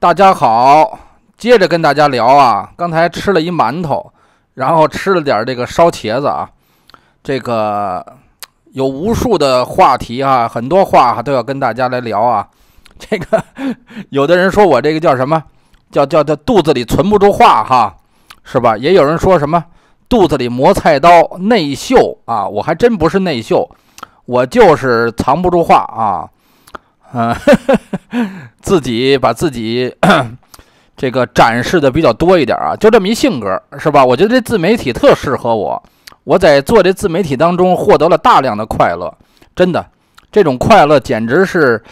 大家好，接着跟大家聊啊。刚才吃了一馒头，然后吃了点这个烧茄子啊。这个有无数的话题啊，很多话都要跟大家来聊啊。这个 有的人说我这个叫什么？叫叫叫肚子里存不住话哈，是吧？也有人说什么肚子里磨菜刀内秀啊？我还真不是内秀，我就是藏不住话啊。嗯，自己把自己 这个展示的比较多一点啊，就这么一性格，是吧？我觉得这自媒体特适合我，我在做这自媒体当中获得了大量的快乐，真的，这种快乐简直是，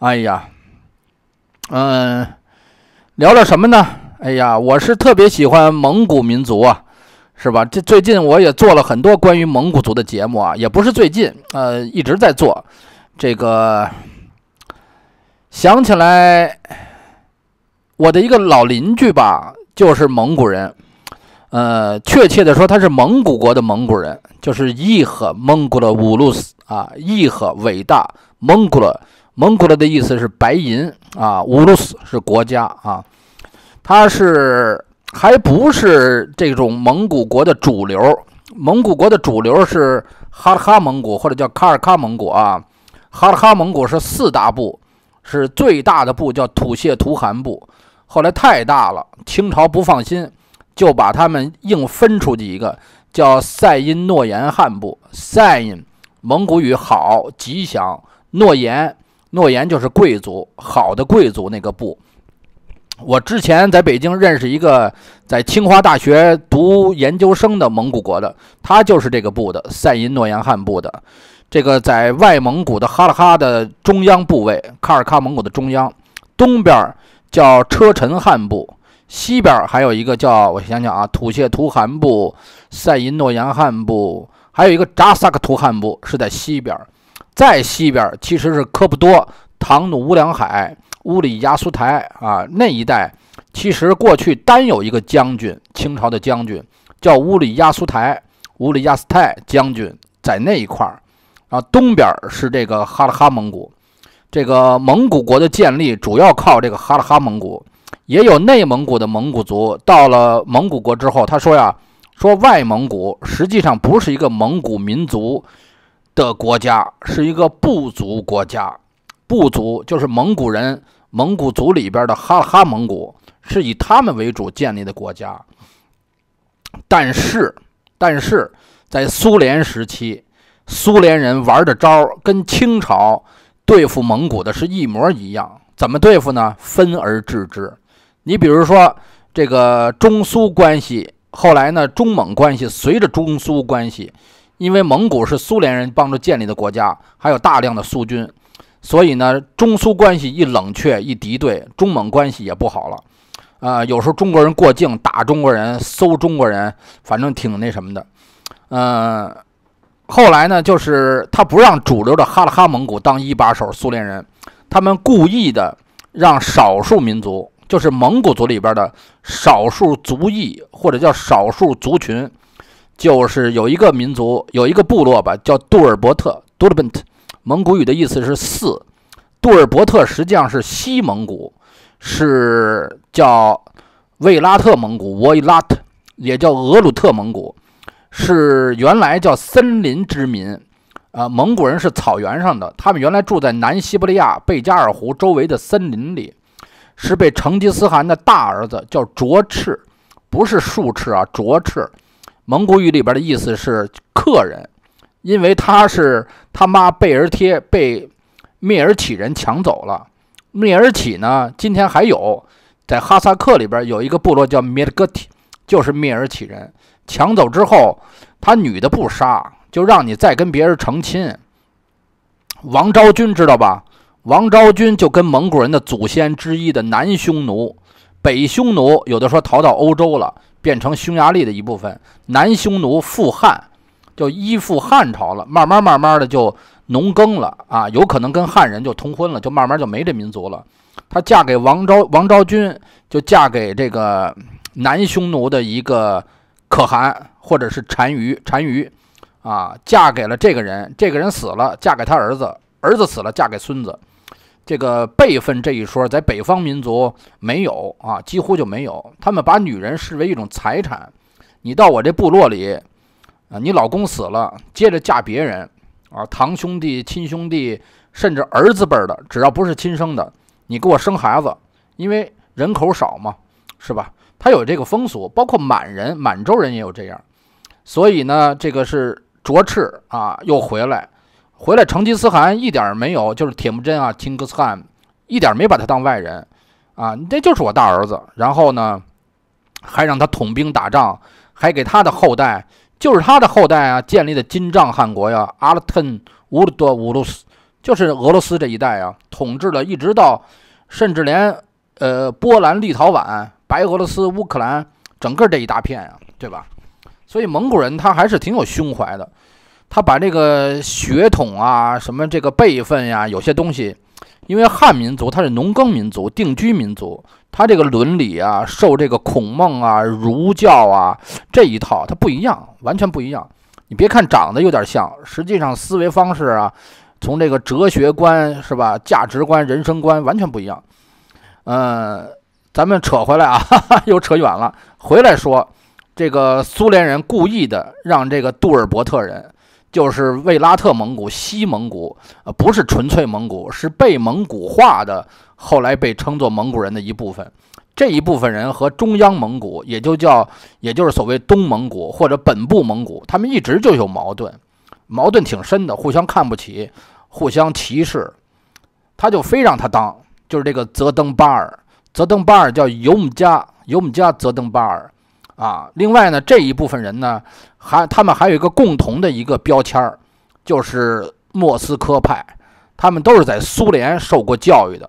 哎呀，嗯，聊聊什么呢？哎呀，我是特别喜欢蒙古民族啊，是吧？这最近我也做了很多关于蒙古族的节目啊，也不是最近，呃，一直在做这个。想起来，我的一个老邻居吧，就是蒙古人，呃，确切的说，他是蒙古国的蒙古人，就是义和蒙古的乌鲁斯啊，义和伟大蒙古的，蒙古的的意思是白银啊，乌鲁斯是国家啊，他是还不是这种蒙古国的主流，蒙古国的主流是哈拉哈蒙古或者叫卡尔喀蒙古啊，哈拉哈蒙古是四大部。是最大的部叫吐谢图汗部，后来太大了，清朝不放心，就把他们硬分出去一个叫赛因诺言汗部。赛因，蒙古语好，吉祥诺言，诺言就是贵族，好的贵族那个部。我之前在北京认识一个在清华大学读研究生的蒙古国的，他就是这个部的赛因诺言汗部的。这个在外蒙古的哈拉哈的中央部位，卡尔喀蒙古的中央，东边叫车臣汗部，西边还有一个叫我想想啊，土谢图汗部、赛因诺扬汗部，还有一个扎萨克图汗部是在西边。在西边其实是科布多、唐努乌梁海、乌里雅苏台啊那一带，其实过去单有一个将军，清朝的将军叫乌里雅苏台、乌里雅斯泰将军在那一块儿。啊，东边是这个哈拉哈蒙古，这个蒙古国的建立主要靠这个哈拉哈蒙古，也有内蒙古的蒙古族。到了蒙古国之后，他说呀，说外蒙古实际上不是一个蒙古民族的国家，是一个部族国家。部族就是蒙古人，蒙古族里边的哈拉哈蒙古是以他们为主建立的国家。但是，但是在苏联时期。苏联人玩的招儿跟清朝对付蒙古的是一模一样，怎么对付呢？分而治之。你比如说，这个中苏关系后来呢，中蒙关系随着中苏关系，因为蒙古是苏联人帮助建立的国家，还有大量的苏军，所以呢，中苏关系一冷却一敌对，中蒙关系也不好了。啊，有时候中国人过境打中国人，搜中国人，反正挺那什么的。嗯。后来呢，就是他不让主流的哈拉哈蒙古当一把手，苏联人他们故意的让少数民族，就是蒙古族里边的少数族裔或者叫少数族群，就是有一个民族有一个部落吧，叫杜尔伯特 （Dulbet），蒙古语的意思是“四”。杜尔伯特实际上是西蒙古，是叫卫拉特蒙古 w 拉特，也叫俄鲁特蒙古。是原来叫森林之民，啊，蒙古人是草原上的，他们原来住在南西伯利亚贝加尔湖周围的森林里，是被成吉思汗的大儿子叫卓赤，不是术赤啊，卓赤，蒙古语里边的意思是客人，因为他是他妈贝尔贴被蔑尔乞人抢走了，蔑尔乞呢，今天还有，在哈萨克里边有一个部落叫米尔格提，就是蔑尔乞人。抢走之后，他女的不杀，就让你再跟别人成亲。王昭君知道吧？王昭君就跟蒙古人的祖先之一的南匈奴、北匈奴，有的说逃到欧洲了，变成匈牙利的一部分。南匈奴复汉，就依附汉朝了，慢慢慢慢的就农耕了啊，有可能跟汉人就通婚了，就慢慢就没这民族了。她嫁给王昭王昭君，就嫁给这个南匈奴的一个。可汗或者是单于，单于，啊，嫁给了这个人，这个人死了，嫁给他儿子，儿子死了，嫁给孙子。这个辈分这一说，在北方民族没有啊，几乎就没有。他们把女人视为一种财产。你到我这部落里，啊，你老公死了，接着嫁别人，啊，堂兄弟、亲兄弟，甚至儿子辈儿的，只要不是亲生的，你给我生孩子，因为人口少嘛，是吧？他有这个风俗，包括满人、满洲人也有这样，所以呢，这个是卓赤啊，又回来，回来，成吉思汗一点没有，就是铁木真啊，金克斯汗一点没把他当外人，啊，这就是我大儿子。然后呢，还让他统兵打仗，还给他的后代，就是他的后代啊，建立的金帐汗国呀，阿拉泰乌多乌鲁斯，就是俄罗斯这一带啊，统治了一直到，甚至连呃波兰、立陶宛。白俄罗斯、乌克兰整个这一大片啊，对吧？所以蒙古人他还是挺有胸怀的，他把这个血统啊、什么这个辈分呀，有些东西，因为汉民族他是农耕民族、定居民族，他这个伦理啊，受这个孔孟啊、儒教啊这一套，它不一样，完全不一样。你别看长得有点像，实际上思维方式啊，从这个哲学观是吧、价值观、人生观完全不一样。嗯。咱们扯回来啊，又扯远了。回来说，这个苏联人故意的让这个杜尔伯特人，就是卫拉特蒙古、西蒙古，呃，不是纯粹蒙古，是被蒙古化的，后来被称作蒙古人的一部分。这一部分人和中央蒙古，也就叫，也就是所谓东蒙古或者本部蒙古，他们一直就有矛盾，矛盾挺深的，互相看不起，互相歧视。他就非让他当，就是这个泽登巴尔。泽登巴尔叫尤姆加，尤姆加泽登巴尔，啊，另外呢，这一部分人呢，还他们还有一个共同的一个标签儿，就是莫斯科派，他们都是在苏联受过教育的，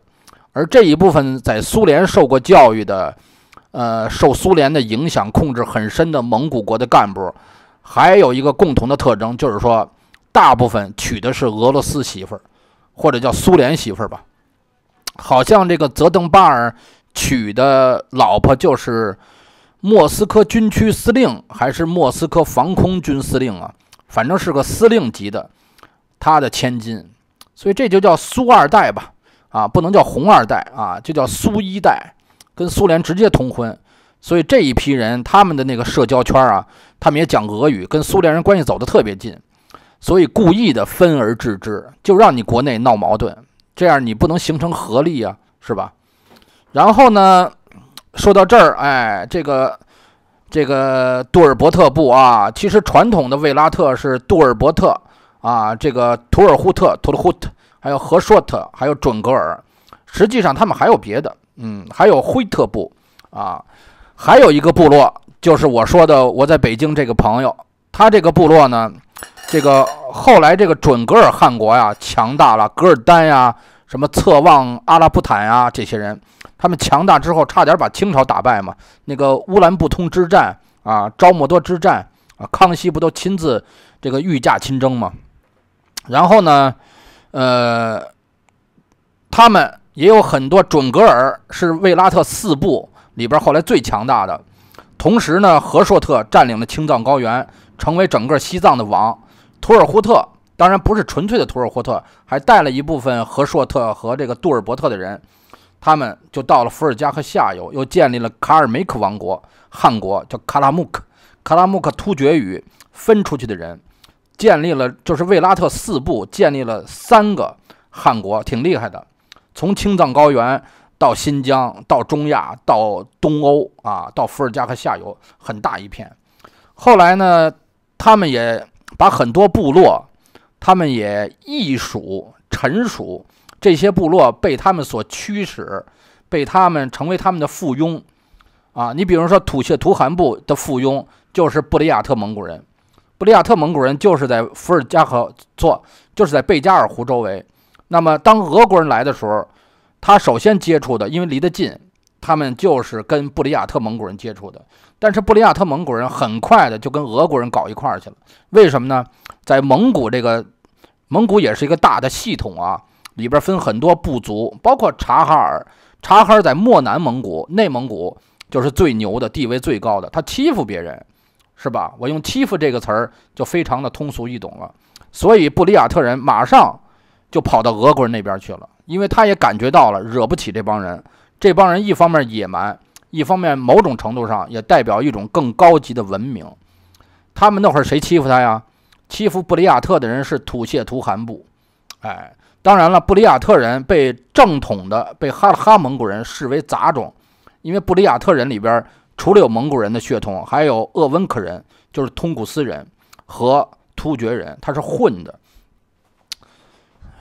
而这一部分在苏联受过教育的，呃，受苏联的影响控制很深的蒙古国的干部，还有一个共同的特征就是说，大部分娶的是俄罗斯媳妇儿，或者叫苏联媳妇儿吧。好像这个泽登巴尔娶的老婆就是莫斯科军区司令，还是莫斯科防空军司令啊，反正是个司令级的，他的千金，所以这就叫苏二代吧，啊，不能叫红二代啊，就叫苏一代，跟苏联直接通婚，所以这一批人他们的那个社交圈啊，他们也讲俄语，跟苏联人关系走的特别近，所以故意的分而治之，就让你国内闹矛盾。这样你不能形成合力呀，是吧？然后呢，说到这儿，哎，这个这个杜尔伯特部啊，其实传统的卫拉特是杜尔伯特啊，这个图尔扈特、图尔扈特，还有和硕特，还有准格尔，实际上他们还有别的，嗯，还有辉特部啊，还有一个部落就是我说的我在北京这个朋友，他这个部落呢。这个后来这个准噶尔汗国呀强大了，噶尔丹呀，什么策妄阿拉布坦呀，这些人，他们强大之后差点把清朝打败嘛。那个乌兰布通之战啊，昭莫多之战啊，康熙不都亲自这个御驾亲征吗？然后呢，呃，他们也有很多准格尔是卫拉特四部里边后来最强大的。同时呢，和硕特占领了青藏高原，成为整个西藏的王。图尔扈特当然不是纯粹的图尔扈特，还带了一部分和硕特和这个杜尔伯特的人，他们就到了伏尔加河下游，又建立了卡尔梅克王国汉国，叫卡拉木克。卡拉木克突厥语分出去的人建立了，就是卫拉特四部建立了三个汉国，挺厉害的。从青藏高原到新疆，到中亚，到东欧啊，到伏尔加河下游，很大一片。后来呢，他们也。把很多部落，他们也易属臣属，这些部落被他们所驱使，被他们成为他们的附庸。啊，你比如说土谢图汗部的附庸就是布里亚特蒙古人，布里亚特蒙古人就是在伏尔加河，做，就是在贝加尔湖周围。那么当俄国人来的时候，他首先接触的，因为离得近，他们就是跟布里亚特蒙古人接触的。但是布里亚特蒙古人很快的就跟俄国人搞一块儿去了，为什么呢？在蒙古这个，蒙古也是一个大的系统啊，里边分很多部族，包括察哈尔。察哈尔在漠南蒙古、内蒙古就是最牛的，地位最高的。他欺负别人，是吧？我用“欺负”这个词儿就非常的通俗易懂了。所以布里亚特人马上就跑到俄国人那边去了，因为他也感觉到了惹不起这帮人。这帮人一方面野蛮。一方面，某种程度上也代表一种更高级的文明。他们那会儿谁欺负他呀？欺负布里亚特的人是吐谢吐汗部。哎，当然了，布里亚特人被正统的、被哈拉哈蒙古人视为杂种，因为布里亚特人里边除了有蒙古人的血统，还有鄂温克人，就是通古斯人和突厥人，他是混的，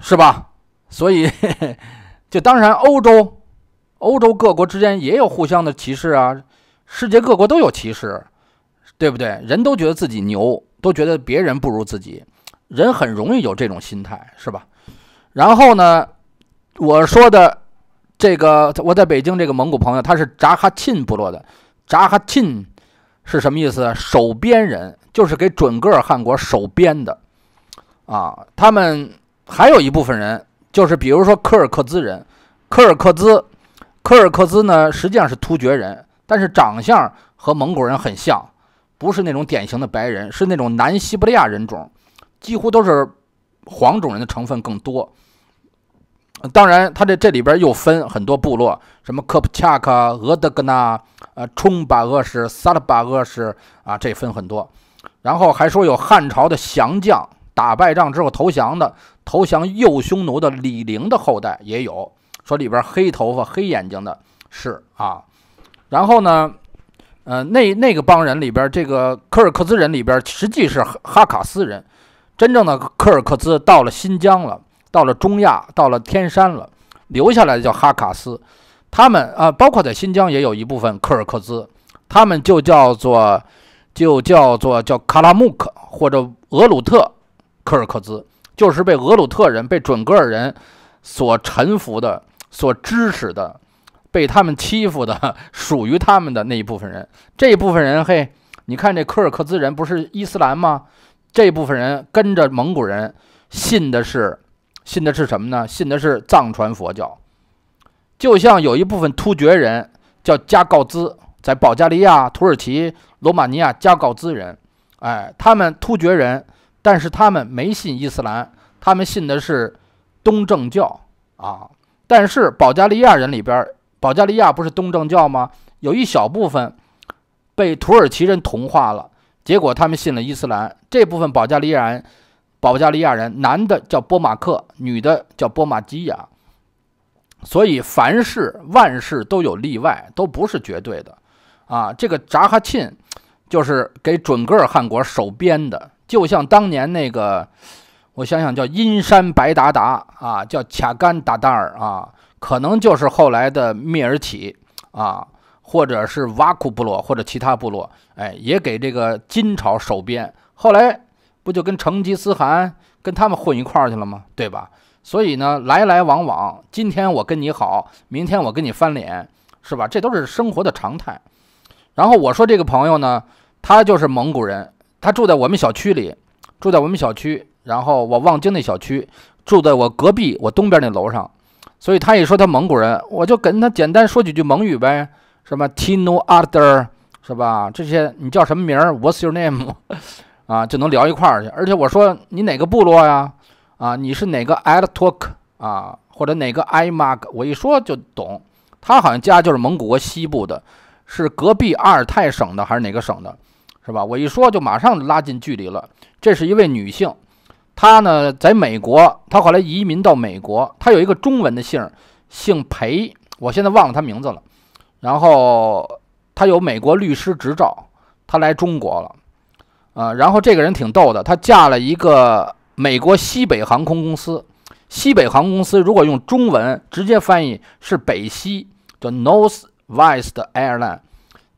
是吧？所以，就当然欧洲。欧洲各国之间也有互相的歧视啊，世界各国都有歧视，对不对？人都觉得自己牛，都觉得别人不如自己，人很容易有这种心态，是吧？然后呢，我说的这个，我在北京这个蒙古朋友，他是扎哈沁部落的。扎哈沁是什么意思？守边人，就是给准噶尔汗国守边的。啊，他们还有一部分人，就是比如说科尔克孜人，科尔克孜。柯尔克孜呢，实际上是突厥人，但是长相和蒙古人很像，不是那种典型的白人，是那种南西伯利亚人种，几乎都是黄种人的成分更多。当然，他这这里边又分很多部落，什么科普恰克、俄德格纳、呃、冲巴俄什、萨拉巴俄什啊，这分很多。然后还说有汉朝的降将打败仗之后投降的，投降右匈奴的李陵的后代也有。说里边黑头发、黑眼睛的是啊，然后呢，呃，那那个帮人里边，这个柯尔克孜人里边，实际是哈哈卡斯人，真正的柯尔克孜到了新疆了，到了中亚，到了天山了，留下来的叫哈卡斯，他们啊，包括在新疆也有一部分柯尔克孜，他们就叫做就叫做叫卡拉木克或者俄鲁特柯尔克孜，就是被俄鲁特人、被准噶尔人所臣服的。所支持的、被他们欺负的、属于他们的那一部分人，这一部分人，嘿，你看这科尔克孜人不是伊斯兰吗？这部分人跟着蒙古人信的是信的是什么呢？信的是藏传佛教。就像有一部分突厥人叫加告兹，在保加利亚、土耳其、罗马尼亚，加告兹人，哎，他们突厥人，但是他们没信伊斯兰，他们信的是东正教啊。但是保加利亚人里边，保加利亚不是东正教吗？有一小部分被土耳其人同化了，结果他们信了伊斯兰。这部分保加利亚人，保加利亚人男的叫波马克，女的叫波马基亚。所以凡事万事都有例外，都不是绝对的。啊，这个扎哈沁就是给准噶尔汗国守边的，就像当年那个。我想想，叫阴山白达达啊，叫卡干达达尔啊，可能就是后来的蔑尔乞啊，或者是瓦库部落或者其他部落，哎，也给这个金朝守边，后来不就跟成吉思汗跟他们混一块儿去了吗？对吧？所以呢，来来往往，今天我跟你好，明天我跟你翻脸，是吧？这都是生活的常态。然后我说这个朋友呢，他就是蒙古人，他住在我们小区里，住在我们小区。然后我望京那小区住在我隔壁，我东边那楼上，所以他一说他蒙古人，我就跟他简单说几句蒙语呗，什么 t i n o Adler，是吧？这些你叫什么名？What's your name？啊，就能聊一块儿去。而且我说你哪个部落呀？啊，你是哪个 Altok 啊，或者哪个 Imag？我一说就懂。他好像家就是蒙古国西部的，是隔壁阿尔泰省的还是哪个省的？是吧？我一说就马上拉近距离了。这是一位女性。他呢，在美国，他后来移民到美国，他有一个中文的姓儿，姓裴，我现在忘了他名字了。然后他有美国律师执照，他来中国了，呃，然后这个人挺逗的，他嫁了一个美国西北航空公司，西北航空公司如果用中文直接翻译是北西，叫 Northwest a i r l i n e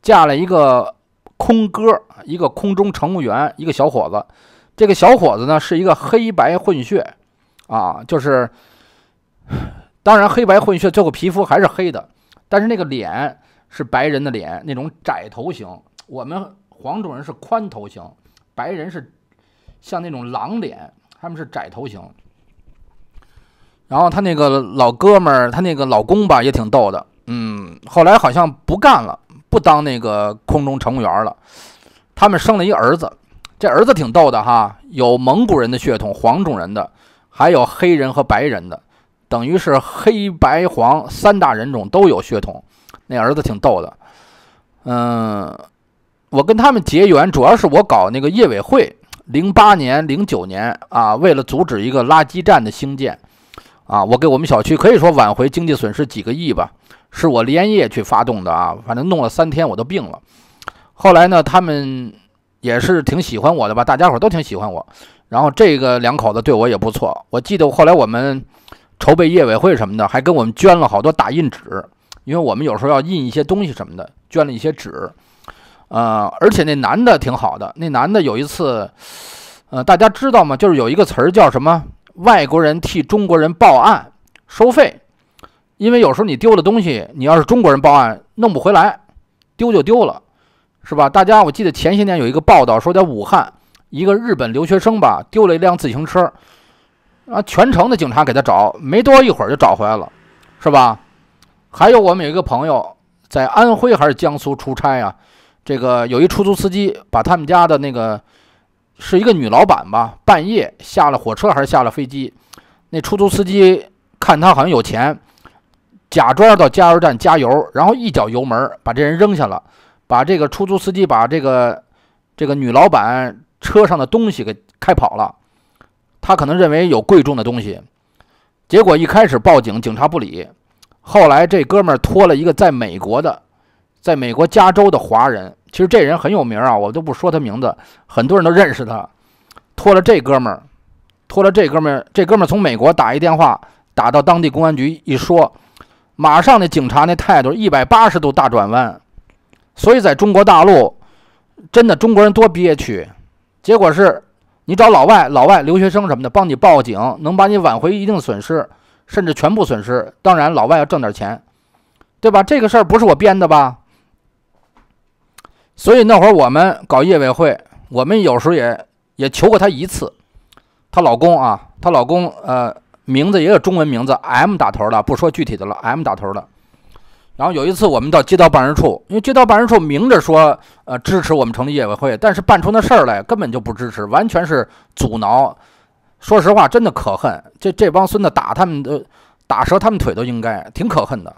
嫁了一个空哥，一个空中乘务员，一个小伙子。这个小伙子呢是一个黑白混血，啊，就是当然黑白混血，最后皮肤还是黑的，但是那个脸是白人的脸，那种窄头型。我们黄种人是宽头型，白人是像那种狼脸，他们是窄头型。然后他那个老哥们儿，他那个老公吧也挺逗的，嗯，后来好像不干了，不当那个空中乘务员了，他们生了一儿子。这儿子挺逗的哈，有蒙古人的血统，黄种人的，还有黑人和白人的，等于是黑白黄三大人种都有血统。那儿子挺逗的，嗯，我跟他们结缘，主要是我搞那个业委会，零八年、零九年啊，为了阻止一个垃圾站的兴建，啊，我给我们小区可以说挽回经济损失几个亿吧，是我连夜去发动的啊，反正弄了三天我都病了。后来呢，他们。也是挺喜欢我的吧，大家伙都挺喜欢我。然后这个两口子对我也不错，我记得后来我们筹备业委会什么的，还跟我们捐了好多打印纸，因为我们有时候要印一些东西什么的，捐了一些纸。呃，而且那男的挺好的，那男的有一次，呃，大家知道吗？就是有一个词儿叫什么“外国人替中国人报案收费”，因为有时候你丢了东西，你要是中国人报案弄不回来，丢就丢了。是吧？大家，我记得前些年有一个报道，说在武汉，一个日本留学生吧，丢了一辆自行车，啊，全城的警察给他找，没多一会儿就找回来了，是吧？还有我们有一个朋友在安徽还是江苏出差啊，这个有一出租司机把他们家的那个是一个女老板吧，半夜下了火车还是下了飞机，那出租司机看他好像有钱，假装到加油站加油，然后一脚油门把这人扔下了。把这个出租司机把这个这个女老板车上的东西给开跑了，他可能认为有贵重的东西，结果一开始报警警察不理，后来这哥们儿托了一个在美国的，在美国加州的华人，其实这人很有名啊，我都不说他名字，很多人都认识他，托了这哥们儿，托了这哥们儿，这哥们儿从美国打一电话打到当地公安局一说，马上那警察那态度一百八十度大转弯。所以在中国大陆，真的中国人多憋屈。结果是，你找老外、老外留学生什么的帮你报警，能把你挽回一定损失，甚至全部损失。当然，老外要挣点钱，对吧？这个事儿不是我编的吧？所以那会儿我们搞业委会，我们有时候也也求过他一次。她老公啊，她老公呃，名字也有中文名字，M 打头的，不说具体的了，M 打头的。然后有一次，我们到街道办事处，因为街道办事处明着说，呃，支持我们成立业委会，但是办出那事儿来，根本就不支持，完全是阻挠。说实话，真的可恨，这这帮孙子打他们的，打折他们腿都应该，挺可恨的。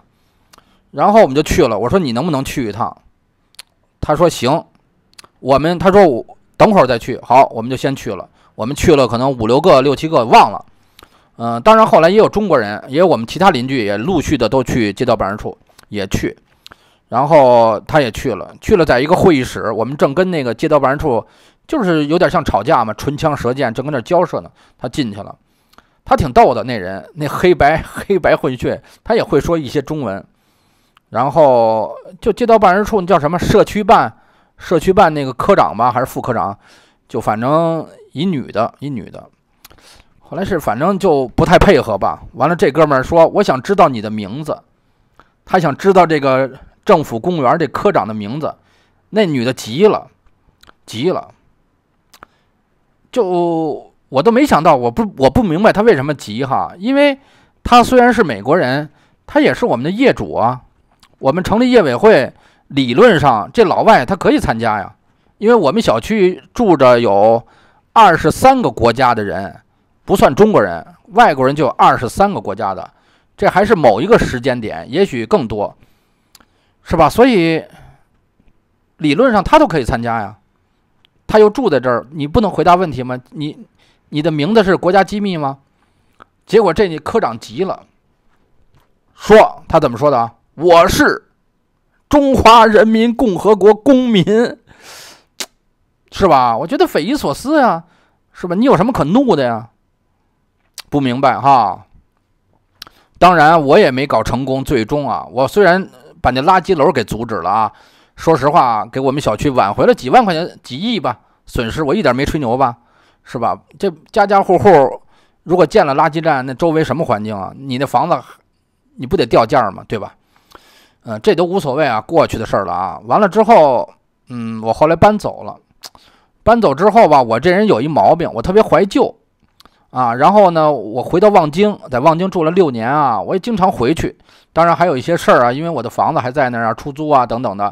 然后我们就去了，我说你能不能去一趟？他说行，我们他说等会儿再去，好，我们就先去了。我们去了可能五六个、六七个，忘了。嗯，当然后来也有中国人，也有我们其他邻居也陆续的都去街道办事处。也去，然后他也去了，去了在一个会议室，我们正跟那个街道办事处，就是有点像吵架嘛，唇枪舌剑，正跟那交涉呢。他进去了，他挺逗的那人，那黑白 黑白混血，他也会说一些中文。然后就街道办事处那叫什么社区办，社区办那个科长吧，还是副科长，就反正一女的一女的。后来是反正就不太配合吧。完了，这哥们说：“我想知道你的名字。”他想知道这个政府公务员这科长的名字，那女的急了，急了，就我都没想到，我不我不明白他为什么急哈，因为他虽然是美国人，他也是我们的业主啊，我们成立业委会，理论上这老外他可以参加呀，因为我们小区住着有二十三个国家的人，不算中国人，外国人就二十三个国家的。这还是某一个时间点，也许更多，是吧？所以理论上他都可以参加呀。他又住在这儿，你不能回答问题吗？你你的名字是国家机密吗？结果这里科长急了，说他怎么说的？啊？我是中华人民共和国公民，是吧？我觉得匪夷所思呀，是吧？你有什么可怒的呀？不明白哈。当然，我也没搞成功。最终啊，我虽然把那垃圾楼给阻止了啊，说实话啊，给我们小区挽回了几万块钱、几亿吧损失，我一点没吹牛吧，是吧？这家家户户如果建了垃圾站，那周围什么环境啊？你那房子，你不得掉价吗？对吧？嗯，这都无所谓啊，过去的事儿了啊。完了之后，嗯，我后来搬走了。搬走之后吧，我这人有一毛病，我特别怀旧。啊，然后呢？我回到望京，在望京住了六年啊。我也经常回去，当然还有一些事儿啊，因为我的房子还在那儿啊，出租啊等等的。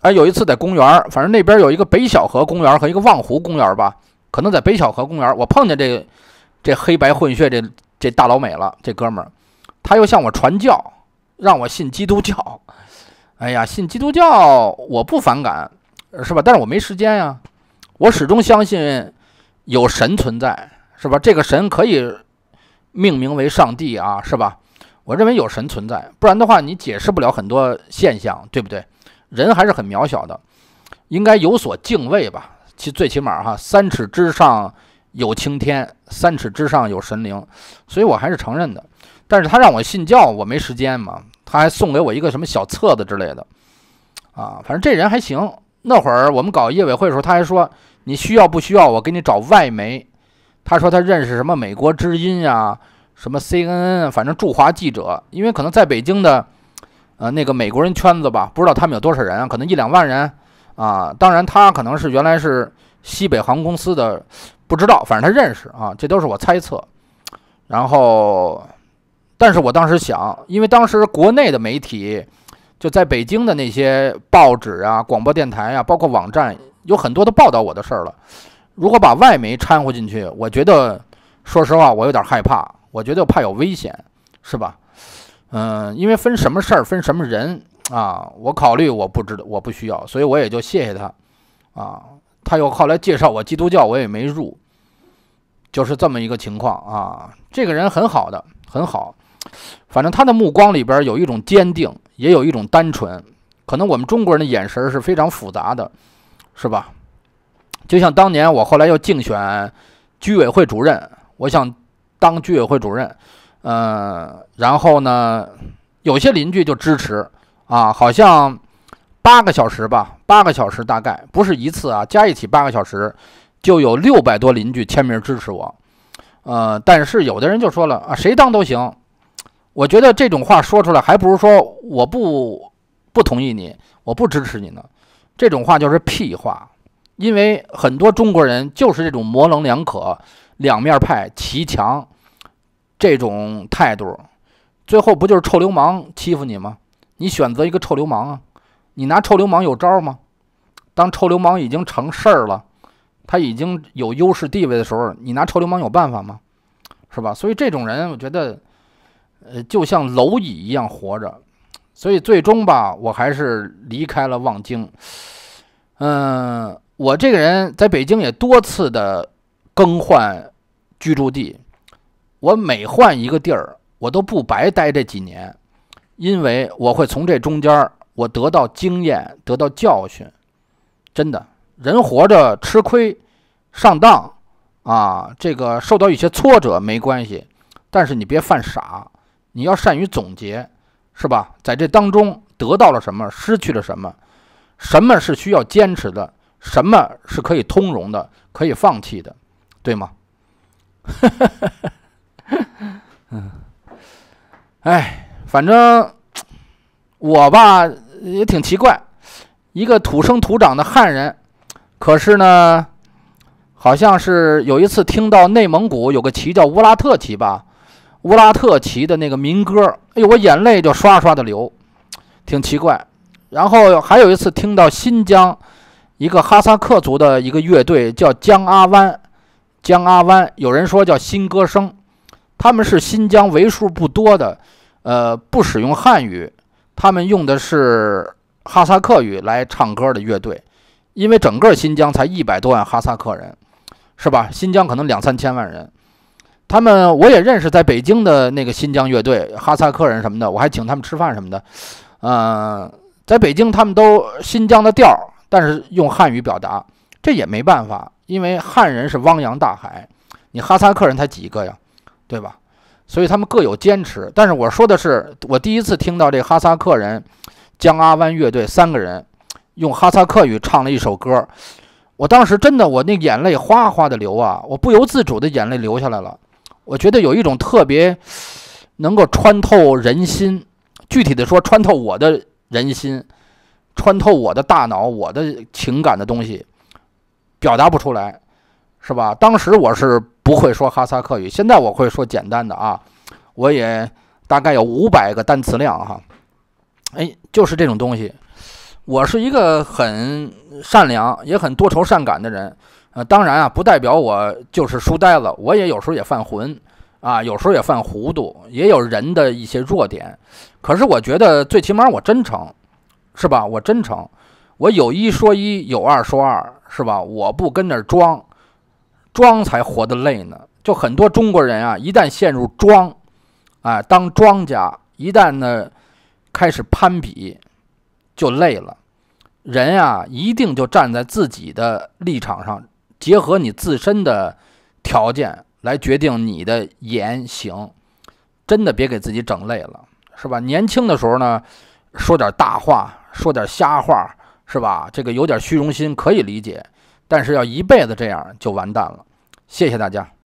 哎，有一次在公园儿，反正那边有一个北小河公园和一个望湖公园吧，可能在北小河公园，我碰见这这黑白混血这这大老美了，这哥们儿，他又向我传教，让我信基督教。哎呀，信基督教我不反感，是吧？但是我没时间呀，我始终相信有神存在。是吧？这个神可以命名为上帝啊，是吧？我认为有神存在，不然的话你解释不了很多现象，对不对？人还是很渺小的，应该有所敬畏吧。其最起码哈，三尺之上有青天，三尺之上有神灵，所以我还是承认的。但是他让我信教，我没时间嘛。他还送给我一个什么小册子之类的，啊，反正这人还行。那会儿我们搞业委会的时候，他还说你需要不需要我给你找外媒。他说他认识什么美国之音呀，什么 CNN，反正驻华记者，因为可能在北京的，呃，那个美国人圈子吧，不知道他们有多少人，可能一两万人啊。当然他可能是原来是西北航空公司的，不知道，反正他认识啊，这都是我猜测。然后，但是我当时想，因为当时国内的媒体就在北京的那些报纸啊、广播电台啊，包括网站，有很多都报道我的事儿了。如果把外媒掺和进去，我觉得，说实话，我有点害怕。我觉得怕有危险，是吧？嗯，因为分什么事儿，分什么人啊。我考虑，我不知道，我不需要，所以我也就谢谢他，啊。他又后来介绍我基督教，我也没入，就是这么一个情况啊。这个人很好的，很好。反正他的目光里边有一种坚定，也有一种单纯。可能我们中国人的眼神是非常复杂的，是吧？就像当年我后来又竞选居委会主任，我想当居委会主任，呃，然后呢，有些邻居就支持啊，好像八个小时吧，八个小时大概不是一次啊，加一起八个小时，就有六百多邻居签名支持我，呃，但是有的人就说了啊，谁当都行，我觉得这种话说出来，还不如说我不不同意你，我不支持你呢，这种话就是屁话。因为很多中国人就是这种模棱两可、两面派、骑墙这种态度，最后不就是臭流氓欺负你吗？你选择一个臭流氓啊？你拿臭流氓有招吗？当臭流氓已经成事儿了，他已经有优势地位的时候，你拿臭流氓有办法吗？是吧？所以这种人，我觉得，呃，就像蝼蚁一样活着。所以最终吧，我还是离开了望京。嗯。我这个人在北京也多次的更换居住地，我每换一个地儿，我都不白待这几年，因为我会从这中间我得到经验，得到教训。真的，人活着吃亏、上当啊，这个受到一些挫折没关系，但是你别犯傻，你要善于总结，是吧？在这当中得到了什么，失去了什么，什么是需要坚持的？什么是可以通融的，可以放弃的，对吗？嗯，哎，反正我吧也挺奇怪，一个土生土长的汉人，可是呢，好像是有一次听到内蒙古有个旗叫乌拉特旗吧，乌拉特旗的那个民歌，哎呦，我眼泪就刷刷的流，挺奇怪。然后还有一次听到新疆。一个哈萨克族的一个乐队叫江阿湾，江阿湾，有人说叫新歌声。他们是新疆为数不多的，呃，不使用汉语，他们用的是哈萨克语来唱歌的乐队。因为整个新疆才一百多万哈萨克人，是吧？新疆可能两三千万人。他们我也认识，在北京的那个新疆乐队，哈萨克人什么的，我还请他们吃饭什么的。嗯，在北京他们都新疆的调儿。但是用汉语表达，这也没办法，因为汉人是汪洋大海，你哈萨克人才几个呀，对吧？所以他们各有坚持。但是我说的是，我第一次听到这哈萨克人江阿湾乐队三个人用哈萨克语唱了一首歌，我当时真的我那眼泪哗哗的流啊，我不由自主的眼泪流下来了，我觉得有一种特别能够穿透人心，具体的说，穿透我的人心。穿透我的大脑、我的情感的东西，表达不出来，是吧？当时我是不会说哈萨克语，现在我会说简单的啊，我也大概有五百个单词量哈。哎，就是这种东西。我是一个很善良也很多愁善感的人，呃，当然啊，不代表我就是书呆子，我也有时候也犯浑啊，有时候也犯糊涂，也有人的一些弱点。可是我觉得最起码我真诚。是吧？我真诚，我有一说一，有二说二，是吧？我不跟那装，装才活得累呢。就很多中国人啊，一旦陷入装，哎，当庄家，一旦呢开始攀比，就累了。人啊，一定就站在自己的立场上，结合你自身的条件来决定你的言行，真的别给自己整累了，是吧？年轻的时候呢，说点大话。说点瞎话是吧？这个有点虚荣心可以理解，但是要一辈子这样就完蛋了。谢谢大家。